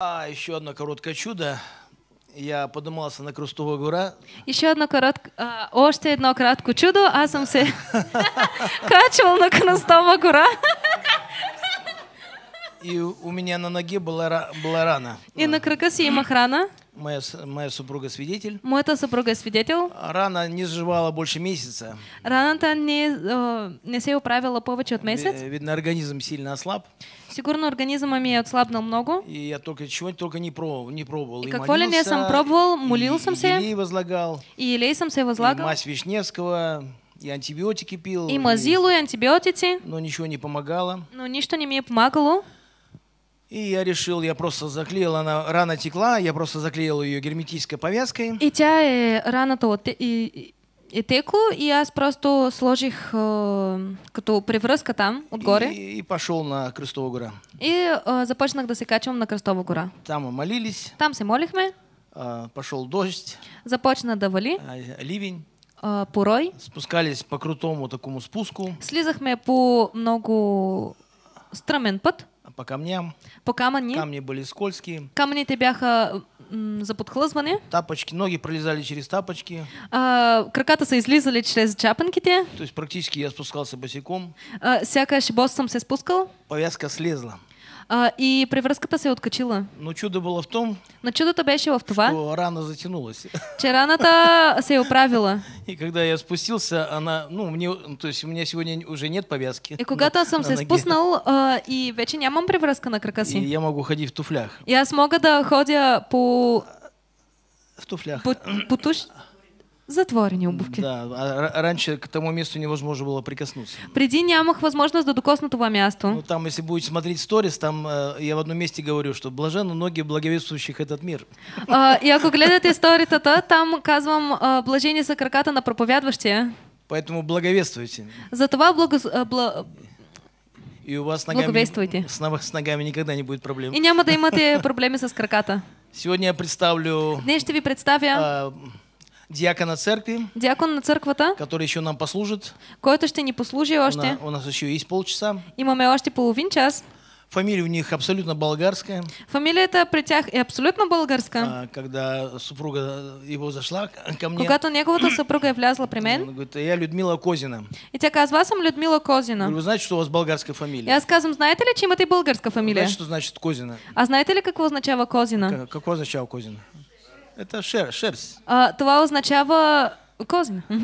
А, еще одно короткое чудо. Я поднимался на Крустову гора. Еще одно короткое, а, еще одно краткое чудо, а сам се качал на Крустова гора. И у меня на ноге была, была рана. И на крыка си имах рана моя, моя супруга свидетель. Моята супруга свидетель. Рана не заживала больше месяца. Раната не, э, не се оправила повече от месец. Видно, организм сильно ослаб. Сигурно организма ми е отслабнал много. И я только чего только не пробовал, не пробовал. И, и какво ли не съм пробовал, молил и, съм се. И возлагал. И елей съм се возлагал. И мазь Вишневского. И антибиотики пил. И мазилу, и, и антибиотики. Но ничего не помогало. Но ничто не мне помогало. И я решил, я просто заклеил, она рана текла, я просто заклеил ее герметической повязкой. И тя е, раната от, и, е текло, и аз просто сложил е, э, като превръзка там, отгоре. И, и пошел на Кръстова гору. И е, э, започнах да се на Кръстова гору. Там мы молились. Там се молихме. Е, а, пошел дождь. Започна да вали. А, ливень. Е, а, порой. Спускались по крутому такому спуску. Слизахме по много стръмен път. по камням. По камъни. Камни были скользкие. Камъните бяха за подхлъзване. Тапочки, ноги пролезали через тапочки. А, краката са излизали чрез чапанките. То есть практически я спускался босиком. А, сякаш бос съм се спускал. Повязка слезла. А, и превръзката се е откачила. Но чудо было в том, Но чудото беше в това, что рана затянулась. че раната се е оправила. И когда я спустился, она, ну, мне, то есть у меня сегодня уже нет повязки. И когато съм се спуснал а, и вече нямам превръзка на крака си. И я могу ходить в туфлях. И аз мога да ходя по... В туфлях. По, по туш... затворені обувки. Да, а ра- раньше к тому месту невозможно было прикоснуться. При дій нямах возможность додукоснути того Ну, там, если будете смотреть сторис, там э, я в одном месте говорю, что блаженны ноги благовествующих этот мир. Е, а, І ако гледате то, та, там казвам е, э, блажені са краката на проповядващия. Поэтому благовествуйте. Затова благос... е, э, И у вас ногами, Благовествуйте. с, с ногами никогда не будет проблем. И няма да имате проблеми со скраката. Сегодня я представлю Днес ще ви представя а, диакона церкви. Диакон на църквата. Который еще нам послужит. кое-то что не послужи още. У нас еще есть полчаса. Имаме още половин час. Фамилия у них абсолютно болгарская. Фамилия это при тях и абсолютно болгарская. А, когда супруга его зашла ко мне. Когато неговата супруга е влязла при мен. Он говорит, я Людмила Козина. И тебя как аз съм Людмила Козина. Говорю, вы знаете, что у вас болгарская фамилия? Я аз знаете ли, чем это и болгарская фамилия? Знаете, что значит Козина? А знаете ли какво означава Козина? Как, какво означава Козина? Это шер, шерсть. А, това означало козна. Но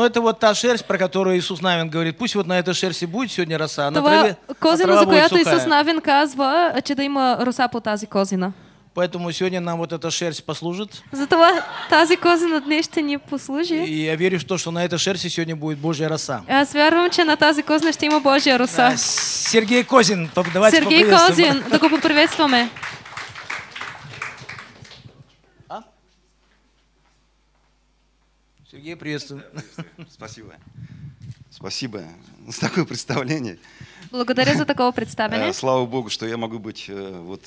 ну, это вот та шерсть, про которую Иисус Навин говорит, пусть вот на этой шерсти будет сегодня роса, а на траве козина, за която Иисус Навин казва, а че да има роса по тази козина. Поэтому сегодня нам вот эта шерсть послужит. За това тази козина днес ще ни послужи. И я верю в то, что на этой шерсти сегодня будет Божья роса. Аз вярвам, че на тази козина ще има Божья роса. А, Сергей Козин, давайте Сергей Козин, да го поприветстваме. Сергей, приветствую. Спасибо. Спасибо за такое представление. Благодарю за такое э, представление. Слава Богу, что я могу быть э, вот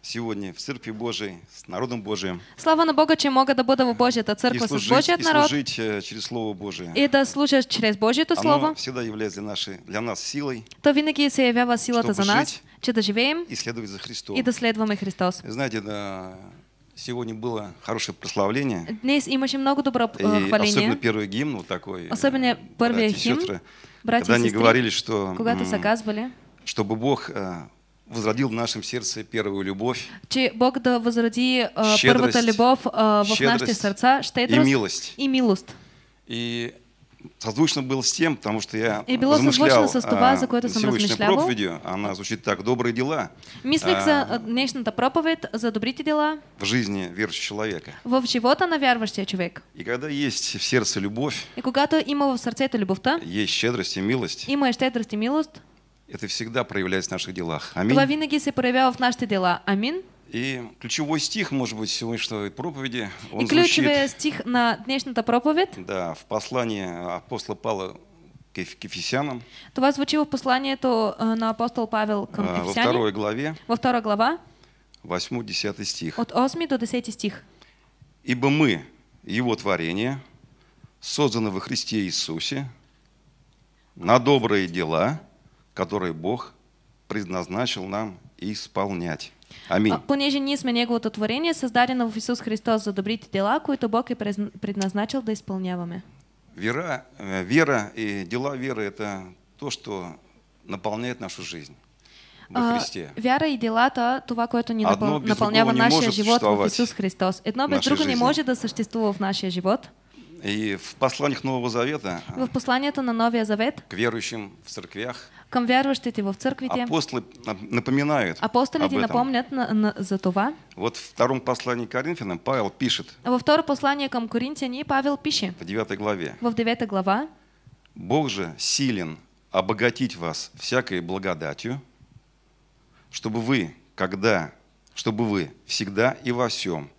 сегодня в церкви Божией, с народом Божиим. Слава на Бога, че мога да бъда в Божията църква служить, с Божият народ. И служить э, через Слово Божие. И да служишь через Божье Божието Слово. Оно всегда является для, нашей, для нас силой. То винаги се явява силата за нас, че да живеем и следовать за Христом. И да следуем И Христос. Знаете, да, Сегодня было хорошее прославление. и имаше много добро э, хваления. особенно первый гимн вот такой. Э, особенно первый гимн. Сестры, братья когда они говорили, что... Чтобы Бог э, возродил в нашем сердце первую любовь. Че Бог да возроди первую любовь в наших сердца, щедрость и милость. И милость. И созвучно было с тем, потому что я И было созвучно со стува а, за което съм размишлявал. проповедью, она звучит так, добрые дела. Мислех за днешната э, проповед, за добрите дела. В жизни верующего человека. В живота на вярващия човек. И когда есть в сердце любовь. И когато има в сердце эта любовь то. Есть щедрость и милость. Има щедрость и милость. Это всегда проявляется в наших делах. Аминь. Това винаги се проявява в нашите дела. Аминь. И ключевой стих, может быть, сегодняшней проповеди, он И ключевой стих на днешната проповедь? Да, в послании апостола Павла к Ефесянам. То вас звучит в послании то э, на апостол Павел к а, Ефесянам. Во второй главе. Во второй глава. Восьмой десятый стих. От 8 до 10 стих. «Ибо мы, Его творение, созданы во Христе Иисусе на добрые дела, которые Бог предназначил нам исполнять». Аминь. А, Понеже ние сме Неговото творение, създадено в Исус Христос за добрите дела, които Бог е предназначил да изпълняваме. Вера, э, вера и дела веры – это то, что наполняет нашу жизнь. Во а, Христе. А, вяра и дела това, което ни Одно напъл... напълнява нашия живот в Исус Христос. Едно без друго не може да съществува в нашия живот. И в посланиях Нового Завета, э, в посланията на Новия Завет, к верующим в церквях, към вярващите в църквите, апостолы напоминают апостолите напомнят на, на, за това. Вот в втором послании к Коринфянам Павел пишет. Во втором послании к Коринфянам Павел пишет. В девятой главе. В девятой глава. Бог же силен обогатить вас всякой благодатью, чтобы вы, когда, чтобы вы всегда и во всем,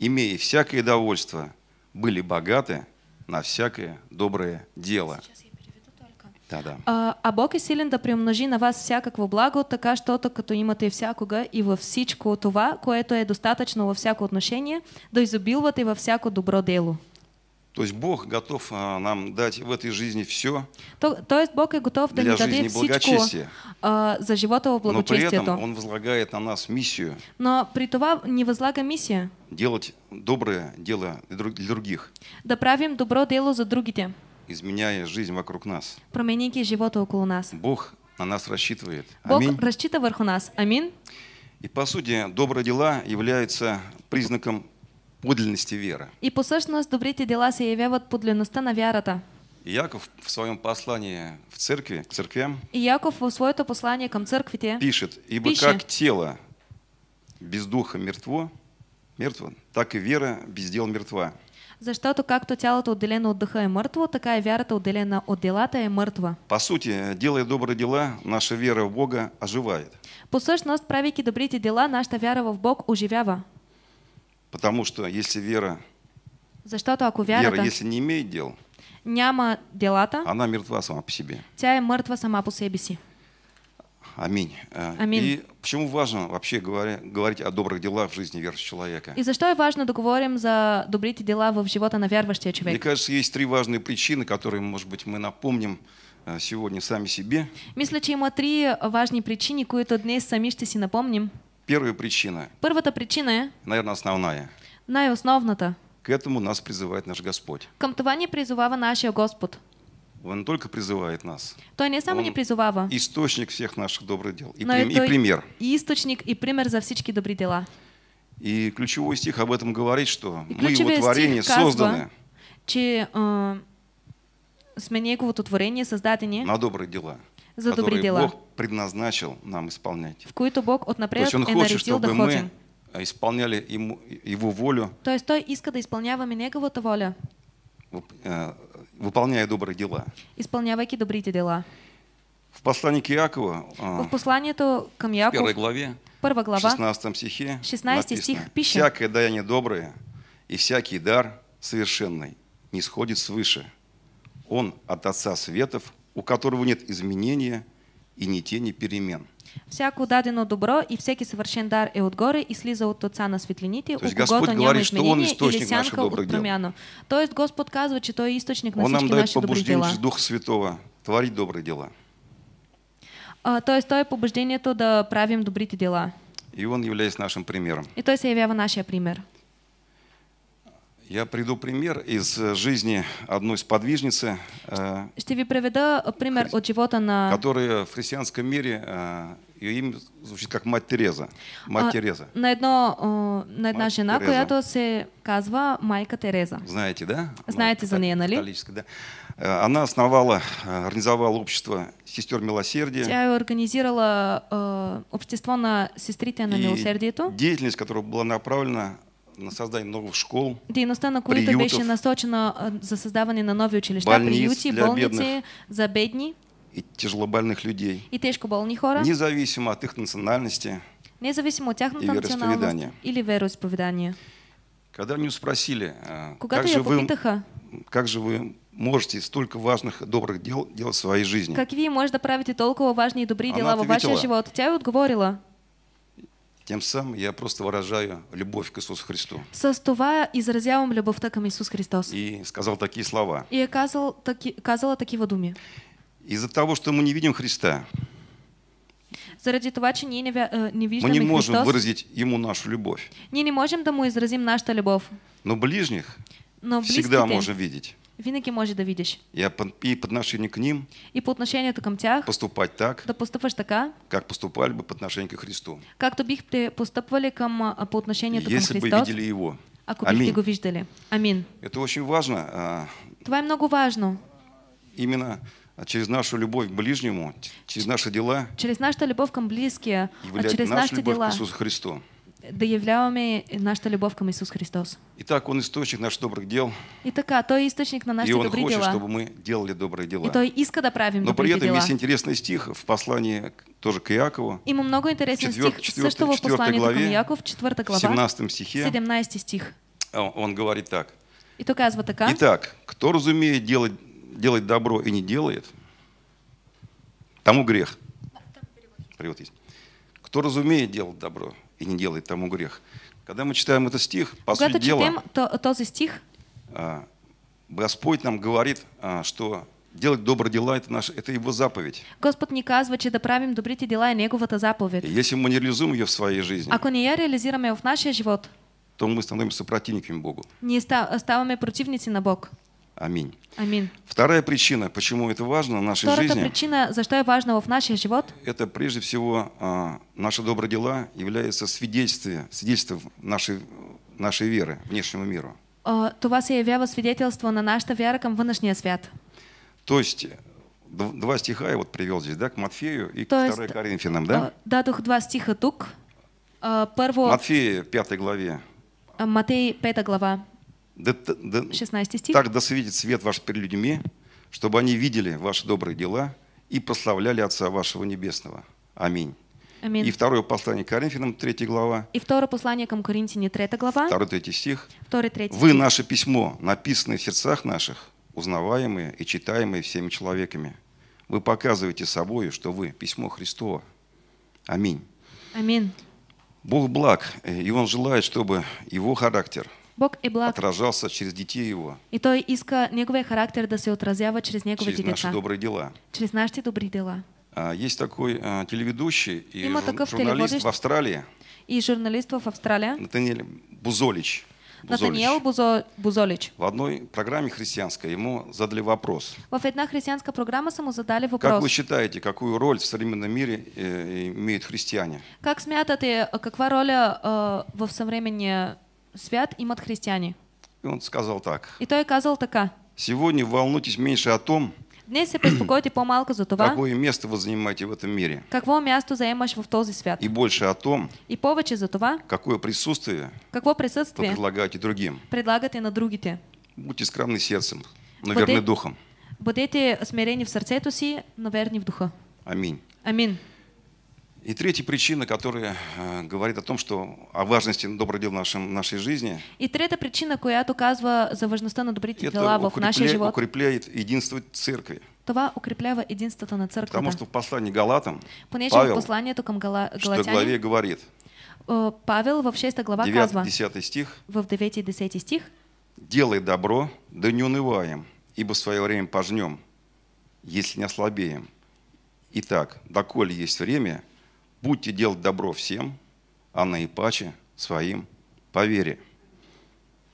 имея всякое довольство, были богаты на всякое доброе дело. Да, да. А, а Бог и силен да приумножи на вас всякакво благо, така щото като имате всякога и во всичко това, което е достаточно во всяко отношение, да изобилвате во всяко добро дело. То есть Бог готов а, нам дать в этой жизни все. То, то есть Бог и готов для жизни благочестия. Э, за живота Но при этом Он возлагает на нас миссию. Но при това не возлага миссия. Делать доброе дело для других. Да правим добро дело за другие. Изменяя жизнь вокруг нас. Променяйте живот около нас. Бог на нас рассчитывает. Бог рассчитывает вверху нас. Аминь. И по сути, добрые дела являются признаком подлинности веры. И послушность същност добрите дела се явяват подлинността на вярата. И Яков в своем послании в церкви, к церквям, и Яков в своето послание к церквите пишет, ибо пише, как тело без духа мертво, мертво, так и вера без дел мертва. Защото както тялото отделено от духа е мъртво, така и вярата отделена от делата е мъртва. По сути, делая добрые дела, наша вера в Бога оживает. По същност, правейки добрите дела, нашата вяра в Бог оживява. Потому что если вера, Защото ако вярата вера если не имеет дел, няма делата, она мертва сама по себе. Тя е мъртва сама по себе си. Аминь. Э, Аминь. И почему важно вообще говоря, говорить о добрых делах в жизни верующего человека? И за что важно договорим за добрые дела в живота на верующего человека? Мне кажется, есть три важные причины, которые, может быть, мы напомним э, сегодня сами себе. Мисля, че има три важни причини, които днес сами ще си напомним. Первая причина. Първата причина Наверное, основная. Най-основната. К этому нас призывает наш Господь. Към това ни призовава нашия Господ. Он только призывает нас. Той не само не призывава. Источник всех наших добрых дел. И, прим, и пример. И источник, и пример за всички добрые дела. И ключевой стих об этом говорит, что мы его творение казва, созданы. Че, э, сме неговото творение, создадени. На добрые дела за добрые дела, Бог предназначил нам исполнять. В то Бог отнапред То есть Он э, хочет, чтобы да мы исполняли ему, Его волю. То есть Той иска да изпълняваме Неговата воля. Э, выполняя добрые дела. какие добрые дела. В послании к Иакову. Э, в послании то к Яков, в первой главе, Первая глава, 16 стихе 16 написано, стих пишет. «Всякое даяние доброе и всякий дар совершенный не сходит свыше. Он от Отца Светов, у которого нет изменения и ни тени перемен. Всяко дадено добро и всякий съвършен дар е отгоре и слиза от Отца на светлините, у когото няма говорит, что он источник промяна. добрых дел. То есть Господь е что на источник всички наши добри дела. Он нам дает побуждение, Дух Святого творить добрые дела. А, есть Той побуждение то, да правим добрите дела. И Он является нашим примером. И то есть явява нашим пример. Я приведу пример из э, жизни одной сподвижницы, э, Ще ви приведа пример от живота на... которая в христианском мире, ее э, имя звучит как Мать Тереза. Мать а, Тереза. На едно, на една жена, Тереза. която се казва Майка Тереза. Знаете, да? Знаете за нея, нали? Да. Она основала, организовала общество сестер милосердия. Тя организировала общество на сестрите на милосердието. деятельность, которая была направлена на создание новых школ, Дейността на които приютов, беше насочена за създаване на нови училища, больниц приюти, для болници бедных. за бедни и тяжелобольных людей. И тяжко тежкоболни хора. Независимо от их национальности. Независимо от их национальности или вероисповедания. Когда меня спросили, а, Когато как же, вы, как же вы можете столько важных добрых дел делать в своей жизни? Как вы можете править толково важные и добрые дела в вашей живот? Тя отговорила. Тем самым я просто выражаю любовь к Иисусу Христу. С това изразявам любовь към Иисус Христос. И сказал такие слова. И казал таки, казала такива думи. Из-за того, что мы не видим Христа, Заради того, что ние не, э, не виждаме Мы не можем Христос, выразить Ему нашу любовь. Не, не можем да Му изразим наша любовь. Но ближних Но всегда можем видеть. Винаги може да видиш. И, и по отношению к ним. И по отношению к тях. Поступать так. Да поступаешь така. Как поступали бы а, по отношению к Христу. Как Както ты поступали към, по отношению к Христу? Если бы видели Его. Ако Аминь. бихте го виждали. Амин. Это очень важно. А, Това е много важно. Именно а, через нашу любовь к ближнему, через наши дела. Через нашу любовь к близким, через наши дела. К Иисусу Христу доявляваме нашата любов към Исус Христос. Итак, Он источник наших добрых дел. И така, Той е источник на нашите добри дела. И Он хочет, чтобы мы делали добрые дела. И Той иска да правим Но при этом есть интересный стих в послании тоже к Иакову. Има много интересен четвер... стих, четвер... също в посланието към Иаков, 4 глава, 17 стихе. 17 стих. А, он говорит так. И то казва така. Итак, кто разумеет делать, делать добро и не делает, тому грех. Перевод есть. Кто разумеет делать добро и не делает тому грех. Когда мы читаем этот стих, по Когда сути дела... Читаем, то, този стих... А, Господь нам говорит, а, что делать добрые дела это, наш, это Его заповедь. Господь не казва, что правим добрые дела и е Неговата заповедь. И если мы не реализуем ее в своей жизни, ако не я реализируем в нашей живот, то мы становимся противниками Богу. Не ста, ставаме противници на Бог. Аминь. Аминь. Вторая причина, почему это важно в нашей Вторая жизни. причина, за что это важно в нашей живот? Это прежде всего а, наши добрые дела являются свидетельством, свидетельством нашей, нашей веры внешнему миру. Э, то Това се явява свидетельство на нашата вяра към външния свят. То есть два стиха я вот привел здесь, да, к Матфею и То к 2 Коринфянам, э, да? дух два стиха тук. Э, Първо... Матфея, 5 главе. Матей, 5 глава. 16 стих. Так да светит свет ваш перед людьми, чтобы они видели ваши добрые дела и прославляли Отца вашего Небесного. Аминь. Аминь. И второе послание к Коринфянам, 3 глава. И второе послание к Коринфяне, 3 глава. 2 3 стих. Третий. 3 стих. Вы наше письмо, написанное в сердцах наших, узнаваемые и читаемые всеми человеками. Вы показываете собою, что вы письмо Христово. Аминь. Аминь. Бог благ, и Он желает, чтобы Его характер – Бог е благ. Отражался через детей его. И то иска неговия характер да се отразява через неговите детей Через наши добрые дела. через наши добрые дела. А, есть такой а, телеведущий и жур, журналист в Австралии. И журналист в Австралии. Натаниэль Бузолич. Бузолич. Натаниэл Бузо... Бузолич. В одной программе христианской ему задали вопрос. В одна христианская программа ему задали вопрос. Как вы считаете, какую роль в современном мире э, имеют христиане? Как смятате, какова роль э, в современном Свят им от христиане. И он сказал так. И то той сказал така. Сегодня волнуйтесь меньше о том, Днес се безпокойте по-малко за това. Какое место вы занимаете в этом мире? Какво место заемаш в този свят? И больше о том. И повече за това. Какое присутствие? Какво присъствие? Вы предлагаете другим. Предлагате на другите. Будьте скромны сердцем, но верны духом. Бъдете смирени в сърцето си, но верни в духа. Аминь. Аминь. И третья причина, которая э, говорит о том, что о важности добрых дел в нашем, нашей жизни. И третья причина, которая указывает за важность на добрите дела в нашей жизни. Это укрепляет единство церкви. Това укреплява единство на Церкви. Потому что в послании Галатам Понеже Павел, в послании только Гала... Галатяни, главе говорит, э, Павел в 6 глава 9, казва, 10 стих, в 9 10 стих, «Делай добро, да не унываем, ибо свое время пожнем, если не ослабеем. Итак, доколе есть время, Будьте делать добро всем, а наипаче своим по вере.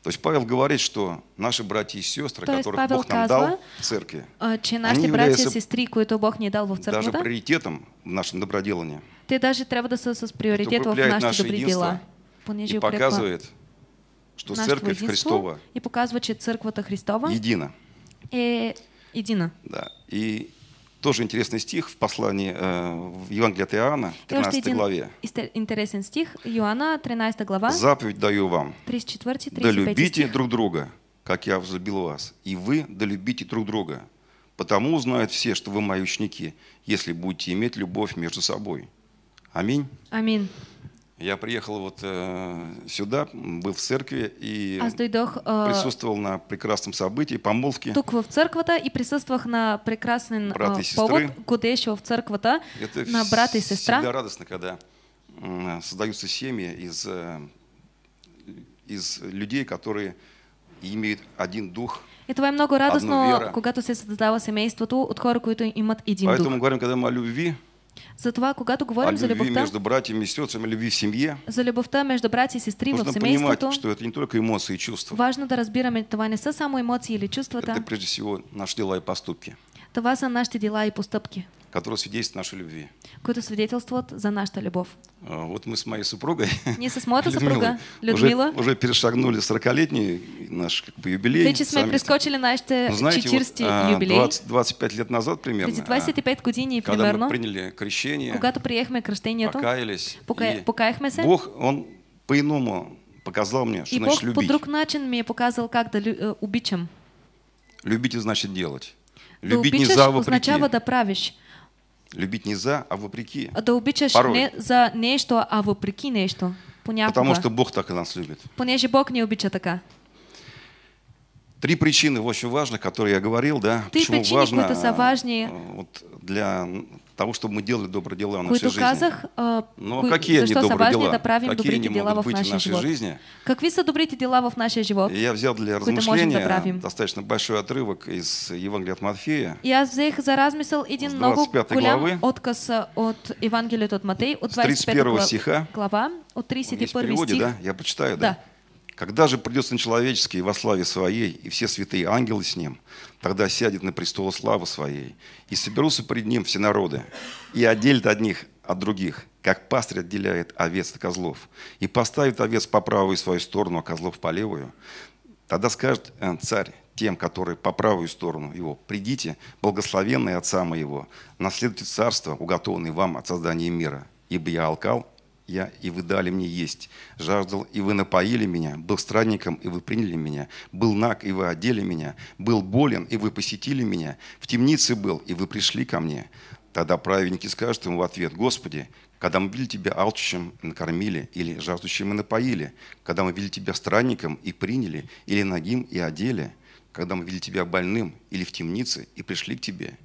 То есть Павел говорит, что наши братья и сестры, То которых Павел Бог нам казва, дал в церкви, а, чи наші они братья и сестры, които Бог не дал в церкви, даже да? приоритетом в нашем доброделании. Ты даже требуешь да са с приоритетом в наши наше дела. И показывает, что церковь Христова и показывает, что церковь Христова едина. И э, едина. Да. И тоже интересный стих в послании э, в Евангелии от Иоанна, 13 главе. Интересен стих Иоанна, 13 глава. «Заповедь даю вам, 34, 35 да любите друг друга, как я возлюбил вас, и вы да любите друг друга. Потому узнают все, что вы мои ученики, если будете иметь любовь между собой». Аминь. Аминь. Я приехал вот э, сюда, был в церкви и дойдох, а, э, присутствовал на прекрасном событии, помолвке. Тук в церквата и присутствовал на прекрасный э, брат и повод, куда еще в церквата, Это на брат и сестра. всегда радостно, когда создаются семьи из, э, из людей, которые имеют один дух, Это това е много радостно, когато се създава семейството от хора, които имат един Поэтому дух. Поэтому говорим, когда мы о любви, Затова, когато говорим о а за любви любовта, между братьями и сестрами, любви в семье, за любовта между братьями и сестрами нужно понимать, что это не только эмоции и чувства. Важно да разбираме, това не са само эмоции или чувства. Это прежде всего наши дела и поступки. Това са нашите дела и постъпки которое свидетельствует нашей любви. Което свидетельствует за нашу любовь. А, вот мы с моей супругой, Не со моей супруга, Людмила, уже, уже перешагнули 40-летний наш как бы, юбилей. Вече мы прискочили наш 400 ну, вот, а, юбилей. 20, 25 лет назад примерно. 25 години когда примерно. Когда мы приняли крещение. Когато приехали крещение. Покаялись. Пока, покаяхме Бог, Он по-иному показал мне, что и значит Бог любить. по друг начин мне показал, как да э, любить убичам. Любить значит делать. любить не за означало да правишь. Любить не за, а вопреки. Да обичаш Порой. не за нещо, а вопреки нещо. Понякога. Потому что Бог так и нас любит. Понеже Бог не обича така. Три причины очень важных, которые я говорил, да. Три почему причины, важно са важнее. Э, вот для того, чтобы мы делали добрые дела в нашей жизни. Э, Но кой, какие они добрые дела? Какие они дела могут быть в нашей живот? жизни? Какие са добрите дела в нашей жизни? Я взял для размышления достаточно большой отрывок из Евангелия от Матфея. Я взял за размысел один много голям отказ от Евангелия от Матфея, от 25 глава, стиха. глава, от 31 стих. да? Я почитаю, да? да. Когда же придет Сын Человеческий во славе Своей, и все святые ангелы с Ним, тогда сядет на престол славы Своей, и соберутся пред Ним все народы, и отделит одних от других, как пастырь отделяет овец от козлов, и поставит овец по правую свою сторону, а козлов по левую, тогда скажет э, царь тем, которые по правую сторону его, «Придите, благословенные Отца Моего, наследуйте царство, уготованное вам от создания мира, ибо я алкал, я, и вы дали мне есть. Жаждал, и вы напоили меня. Был странником, и вы приняли меня. Был наг, и вы одели меня. Был болен, и вы посетили меня. В темнице был, и вы пришли ко мне. Тогда праведники скажут ему в ответ, «Господи, когда мы видели Тебя алчущим, накормили, или жаждущим и напоили, когда мы видели Тебя странником и приняли, или ногим и одели, когда мы видели Тебя больным или в темнице и пришли к Тебе».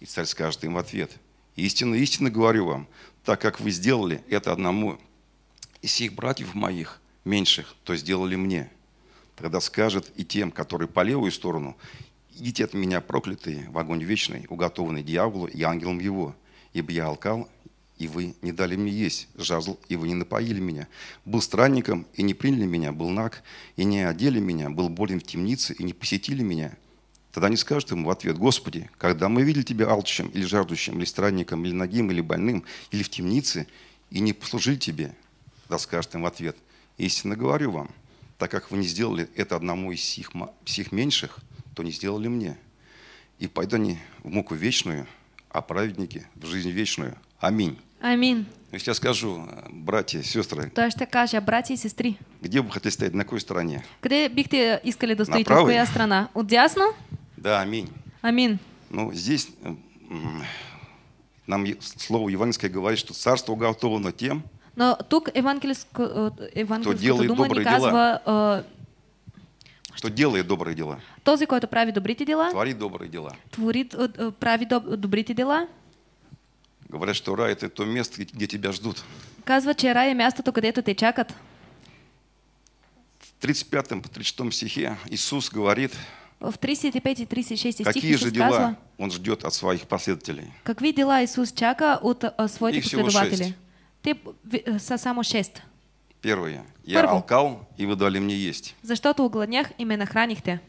И царь скажет им в ответ, «Истинно, истинно говорю вам, так как вы сделали это одному из сих братьев моих меньших, то сделали мне. Тогда скажет и тем, которые по левую сторону, идите от меня, проклятые, в огонь вечный, уготованный дьяволу и ангелам его, ибо я алкал, и вы не дали мне есть, жаждал, и вы не напоили меня. Был странником, и не приняли меня, был наг, и не одели меня, был болен в темнице, и не посетили меня – Тогда они скажут ему в ответ, «Господи, когда мы видели тебя алчим или жаждущим, или странником, или ногим, или больным, или в темнице, и не послужили тебе?» Тогда скажет им в ответ, «Истинно говорю вам, так как вы не сделали это одному из сих, сих меньших, то не сделали мне. И пойду они в муку вечную, а праведники в жизнь вечную. Аминь». Аминь. Ну, если я скажу, братья, сестры. То что каже, братья и сестры. Где бы хотели стоять, на какой стороне? Где бы ты искали достать, какая страна? Удясно? Да, аминь. Аминь. Ну, здесь нам слово евангельское говорит, что царство уготовано тем, Но тут Евангельское. евангельско, э, э, кто делает добрые дела. Что делает добрые дела? То, Този, който прави добрите дела. Творит добрые дела. Творит, э, прави добрите дела. Говорят, что рай это то место, где тебя ждут. Казва, че рай е мястото, където те чакат. В 35 по 36 стихе Иисус говорит, в 35 и 36 Какие же дела сказано, он ждет от своих последователей? Какие дела Иисус чака от э, своих последователей? Ты э, со само шесть. Первое. Я Первое. алкал, и вы дали мне есть. За что-то угладнях и меня нахранихте.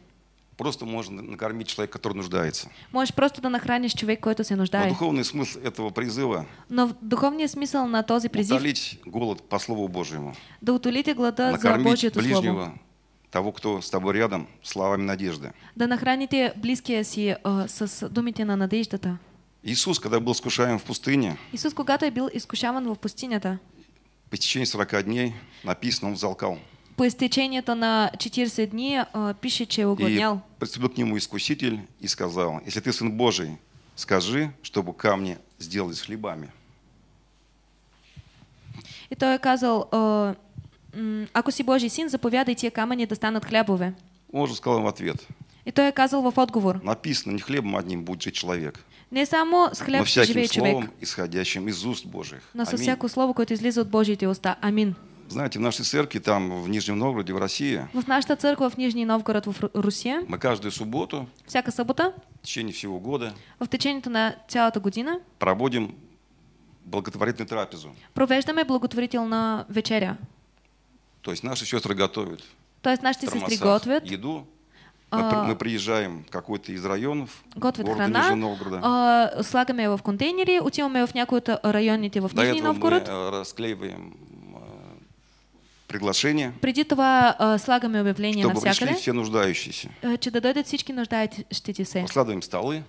Просто можно накормить человека, который нуждается. Можешь просто да нахранишь человека, который се нуждает. Но духовный смысл этого призыва. Но духовный смысл на този призыв. Утолить голод по слову Божьему. Да утолите глада за Божьето ближнего, слово того, кто с тобой рядом, словами надежды. Да нахраните близкие си э, с думите на надеждата. Иисус, когда был искушаем в пустыне, Иисус, когда е бил изкушаван в пустинята, по течение 40 дней написано, он взалкал. По истечении то на 40 дней пища, че угоднял. И приступил к нему искуситель и сказал, если ты сын Божий, скажи, чтобы камни сделались хлебами. И то оказал Ако си Божий син, заповядай тия камъни да станат хлябове. Он же сказал им в ответ. И той е казал в отговор. Написано, не хлебом одним будет жить человек. Не само с хлеб но живее човек. Словом, исходящим из уст Божьих. Но со всяко слово, което излиза от Божьите уста. Амин. Знаете, в нашей церкви, там, в Нижнем Новгороде, в России... В нашей церкви, в Нижний Новгород, в Руси... Мы каждую субботу... Всяка суббота... В течение всего года... В течение на целого година... Проводим благотворительную трапезу. Провеждаем благотворительную вечеря. То есть наши сестры готовят. То есть наши сестры готовят. Еду. А, мы, приезжаем в какой-то из районов готовит города храна, Нижний Новгорода. А, слагаем его в контейнере, утим его в какой-то район, э, э, а, его в До Нижний этого Новгород. мы расклеиваем приглашение. Преди това э, слагаме объявление чтобы навсякъде. Чтобы все нуждающиеся. Э, че да дойдат всички нуждающиеся. Складываем столы.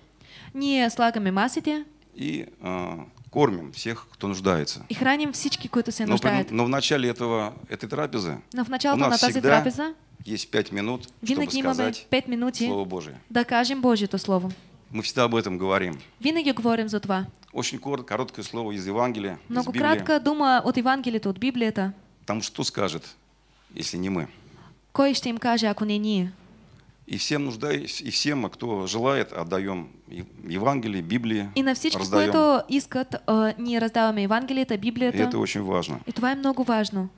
Не слагаме масите. И э, кормим всех, кто нуждается. И храним всички, които се нуждаят. Но, но в начале этого, этой трапезы но в начале у нас на всегда трапеза, есть пять минут, чтобы сказать 5 минути, Слово Божие. Да кажем Божьето Слово. Мы всегда об этом говорим. Винаги говорим за това. Очень коротко, короткое слово из Евангелия, Но из кратко дума от Евангелия тут Библия это. Там что скажет, если не мы? Кое-что им каже, ако не ние? И всем нуждаясь, и всем, а кто желает, отдаем Евангелие, Библии. И на всички, раздаем. които искат, э, не раздаваем Евангелие, это Библия. это очень важно. И това много важно.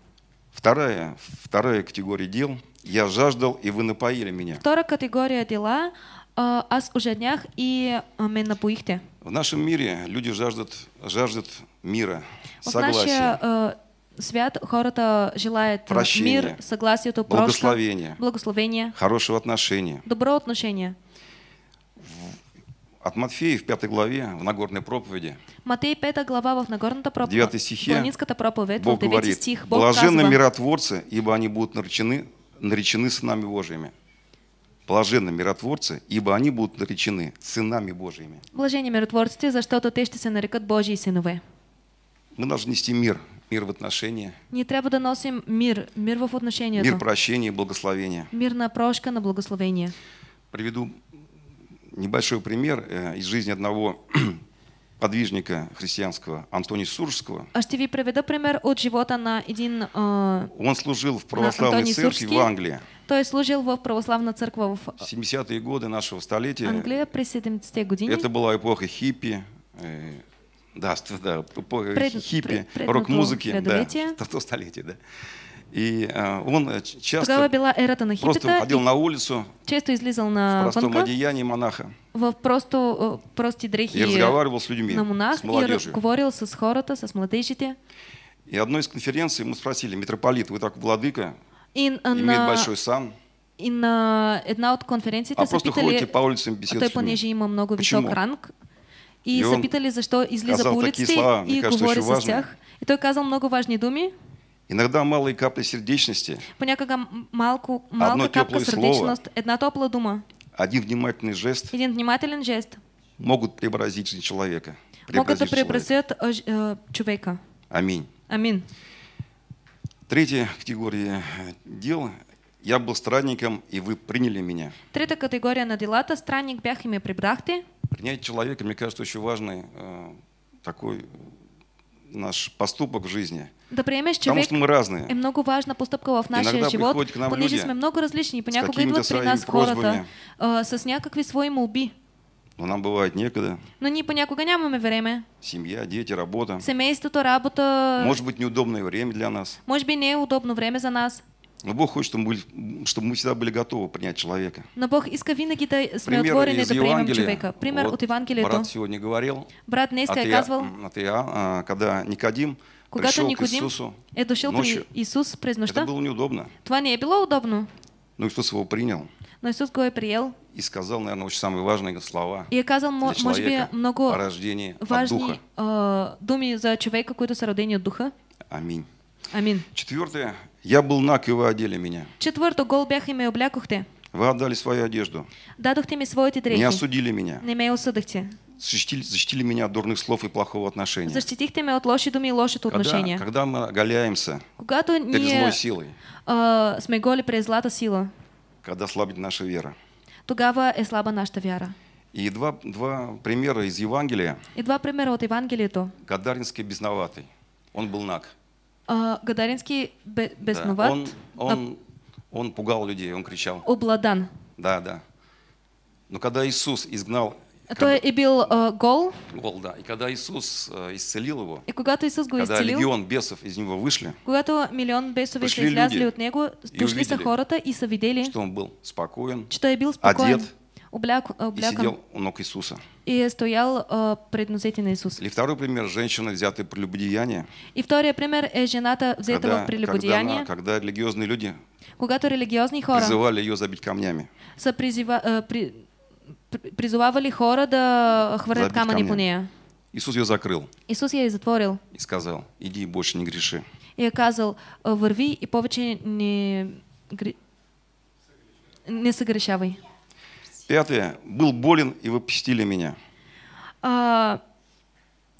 Вторая, вторая категория дел. Я жаждал, и вы напоили меня. Вторая категория дела. Э, Аз днях и ме напоихте. В нашем мире люди жаждут, жаждут мира, согласия. Э, свят, хората желает Прощения, мир, согласие, то благословение, благословение, хорошего отношения, добро отношения. От Матфея в пятой главе, в Нагорной проповеди. Матфей 5 глава, в нагорной проповеди. 9 стихе. проповедь, Бог говорит, стих, Бог блаженны казва. миротворцы, ибо они будут наречены, наречены сынами Божьими. Блаженны миротворцы, ибо они будут наречены сынами Божьими. Блаженны миротворцы, за что-то те, что нарекут Божьи сынове. Мы должны нести мир мир в отношения. Не трябва да носим мир, мир в отношенията. Мир прощения и благословения. Мир на прошка, на благословение. Приведу небольшой пример э, из жизни одного подвижника христианского Антони Суржского. А ще ви приведа пример от живота на один. э, а, Он служил в православной церкви в Англии. То есть служил в православной церкви в 70-е а, годы нашего столетия. Англия при 70-е години. Это была эпоха хиппи, э, да, да э, Пред... хиппи, Пред... рок-музыки. Да, то столетие, да. И э, он э, часто просто ходил на улицу часто излизал на в простом банка, одеянии монаха. В просто, прости дрехи и разговаривал с людьми, на монах, с молодежью. И говорился с хорота, с молодежите. И одной из конференций мы спросили, митрополит, вы так владыка, и имеет на... большой сан. И на една от конференций а просто ходите по улицам а беседовать. Той, понеже има много Почему? висок ранг, и і запитали, за що із забуліцтві и говори за стяг. І той казав много важней думи. Иногда малые капли сердечности. Понякога малку, малка одно капка сердечность, слово, одна теплая дума. Один внимательный жест. Один внимательный жест. Могут преобразить человека. могут преобразить э, человека. Аминь. Аминь. Третья категория э, дел я был странником, и вы приняли меня. Третья категория на делата. Странник бях и прибрахте. Принять человека, мне кажется, очень важный э, такой э, наш поступок в жизни. Да приемеш човек Потому что мы разные. И много важна поступка в нашия Иногда живот, к нам понеже сме много различни. Понякога идват при нас просьбами. хората э, с някакви свои молби. Но нам бывает некогда. Но не ние понякога нямаме время. Семья, дети, работа. Семейството, работа. Может быть неудобное время для нас. Может быть неудобное время за нас. Но Бог хочет, чтобы мы, были, чтобы мы всегда были готовы принять человека. Но Бог иска винаги да сме отворени да приемем человека. Пример от Евангелия. Брат сегодня говорил. Брат днеска е казвал. От а, когда Никодим когато Никодим Иисусу, е э, дошъл при Иисус през нощта, это было неудобно. това не е било удобно. Но ну Иисус его принял. Но Иисус го е приел. И сказал, наверное, очень самые важные слова. И казал, может быть, много важные духа. Э, думи за человека, какой-то родени от духа. Аминь. Амин. Четвертое. Я был наг, и вы одели меня. Четверто, гол бях, и ме облякохте. Вы отдали свою одежду. Дадохте ми своите дрехи. Не осудили меня. Не ме осудахте. Защитили, защитили меня от дурных слов и плохого отношения. Защитихте ме от лоши думи и лошито отношения. Когда, когда мы оголяемся Когда перед ние, злой силой, э, сме голи през злата сила, когда слабит наша вера, тогава е слаба наша вера. И два, два примера из Евангелия. И два примера от то. Гадаринский безноватый. Он был наг. А, Гадаринский бе бесноват. Да, он, он, он пугал людей, он кричал. Обладан. Да, да. Но когда Иисус изгнал а то и бил э, гол. Гол, да. И когда Иисус э, исцелил его, и когда Иисус его когда исцелил, легион бесов из него вышли, когда миллион бесов излезли от него, дошли са хората и са видели, что он был спокоен, что я был спокоен, одет, обляк, обляк... Э, и сидел у ног Иисуса. И стоял э, пред нозете на Иисуса. И второй пример, женщина взяты при любодеянии. И второй пример, э, жената взята когда, в прелюбодеяние. Когда, когда религиозные люди Когато религиозни хора призывали ее забить камнями. Са призива, э, при, призывали хора да хвърлят камъни по нея. Иисус ее закрыл. Иисус я и затворил. И сказал, иди больше не греши. И я казал, э, върви и повече не, не съгрешавай. Пятое. Был болен, и вы посетили меня. А,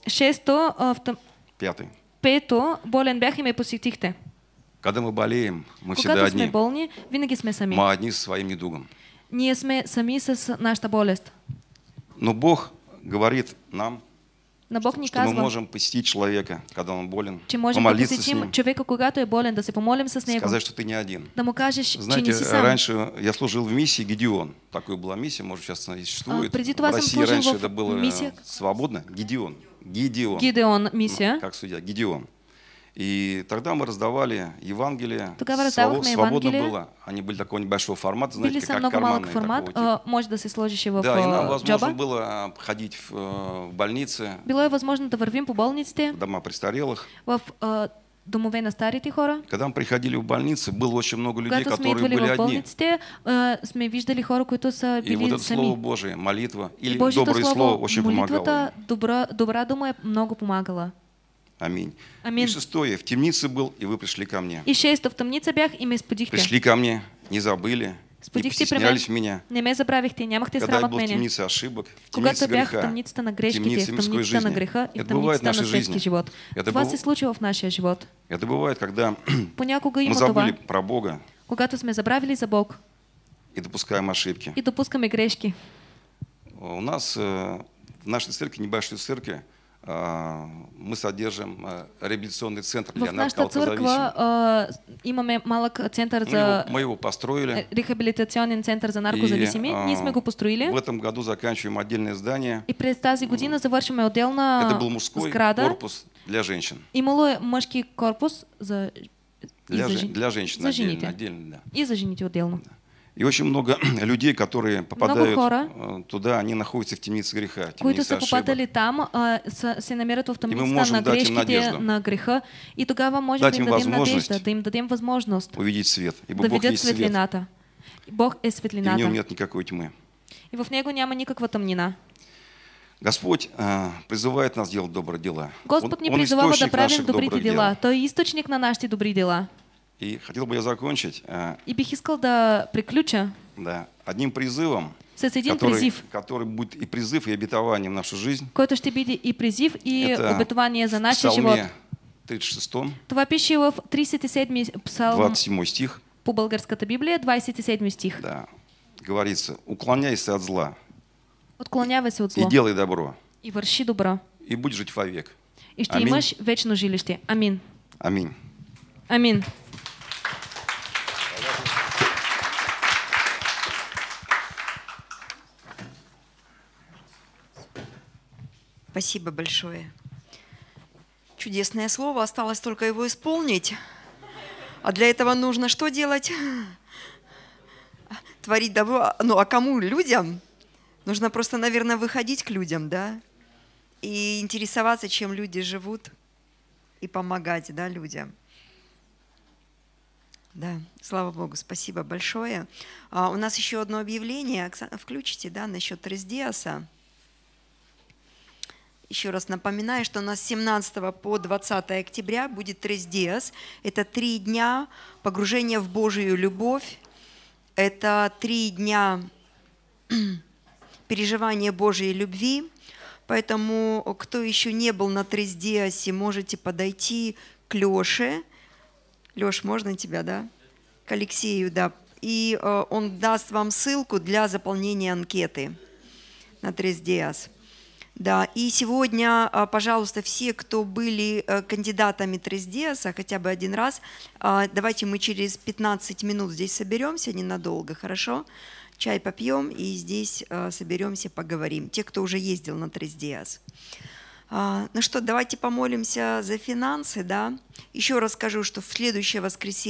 шесто. Авто... Пятый. Пето. Болен бях и ме посетихте. Когда мы болеем, мы Когато всегда одни. болни, винаги сме сами. Мы одни со своим недугом. Не сме сами с нашата болест. Но Бог говорит нам, но Бог не казва, мы можем посетить человека, когда он болен, че можем помолиться с ним, человека, когато е болен, да се помолим с него, сказать, что ты не один. Да му кажеш, Знаете, че не си сам. раньше я служил в миссии Гедеон. Такой была миссия, может, сейчас она существует. А, преди в России раньше в... это было миссия... свободно. Гедеон. Гедеон. Гедеон миссия. Как судья, Гедеон. И тогда мы раздавали Евангелие, своб... свободно было. Они были такого небольшого формата, знаете, как как карманные. формат, такого, типа. Э, может да се сложиш в Да, и нам э, возможно джоба. было э, ходить в, в больницы. Было возможно да вървим по больниците. В дома престарелых. В домове на старите хора. Когда мы приходили в больницы, было очень много людей, Когато которые были в больниците, одни. Сме виждали хора, които са били И вот это сами. Слово Божие, молитва или Божието доброе слово, слово очень молитвата, помогало. Добра, добра дума много помогала. Аминь. Амин. И шестое, в темнице был, и вы пришли ко мне. И шестое в темнице бях, и мы сподихте. Пришли ко мне, не забыли, Сподихте не притеснялись меня. Не ме забравихте, не нямахте срам от меня. Когда я был в ошибок, в темнице бях в темницата на грешките, в темницата на греха и в темницата на светски живот. Это бывает бу... се случва в нашей живот. Это бывает, когда мы забыли про Бога. Когато сме забравили за Бог. И допускаем ошибки. И допускаем грешки. У нас э, в нашей церкви, небольшой церкви, а, мы содержим э, реабилитационный центр для наркозависимых. А, имаме малък центр за... Мы его, мы его построили. Э, Рехабилитационный центр за наркозависимые. Не Ние го а, построили. В этом году заканчиваем отдельное здание. И през тази година завършваме отделна Это был мужской сграда. корпус для женщин. И е мужский корпус за... Для, за... для женщин за отдельно, отдельно, да. И за жените отдельно. Да. И очень много людей, которые попадают э, туда, они находятся в темнице греха. Които са попадали там, э, се намират в темницата на грешките, на греха. И тогава можем да им дадим надежда, да им дадем възможност увидеть свет, ибо да Бог видят светлината. Бог е светлината. И в нем нет никакой тьмы. И в него няма никаква тъмнина. Господь э, призывает нас делать добрые дела. Господь не призывает да правим добрые дела. дела. То источник на наши добрые дела. И хотел бы я закончить. Э, и бихискал до приключа. Да, одним призывом. который, призыв. который будет и призыв, и обетование в нашу жизнь. то что биде и призыв, и Это обетование за наш живот. 36 Това пише в 37 псалм. 27 стих. По болгарской Библия, 27 стих. Да. Говорится, уклоняйся от зла. Отклоняйся от зла. И делай добро. И върши добро. И будешь жить вовек. И что Амин. имаш вечно жилище. Амин. Амин. Амин. Спасибо большое. Чудесное слово, осталось только его исполнить. А для этого нужно что делать? Творить добро. Ну а кому? Людям? Нужно просто, наверное, выходить к людям, да? И интересоваться, чем люди живут, и помогать, да, людям. Да, слава Богу, спасибо большое. А, у нас еще одно объявление. Оксана, включите, да, насчет Рездиаса. Еще раз напоминаю, что у нас с 17 по 20 октября будет трес Это три дня погружения в Божию любовь. Это три дня переживания Божьей любви. Поэтому, кто еще не был на трес можете подойти к Леше. Леш, можно тебя, да? К Алексею, да. И э, он даст вам ссылку для заполнения анкеты на трес диас. Да, и сегодня, а, пожалуйста, все, кто были э, кандидатами Трездеса хотя бы один раз, а, давайте мы через 15 минут здесь соберемся ненадолго, хорошо? Чай попьем и здесь э, соберемся, поговорим. Те, кто уже ездил на Трездеас. А, ну что, давайте помолимся за финансы, да? Еще раз скажу, что в следующее воскресенье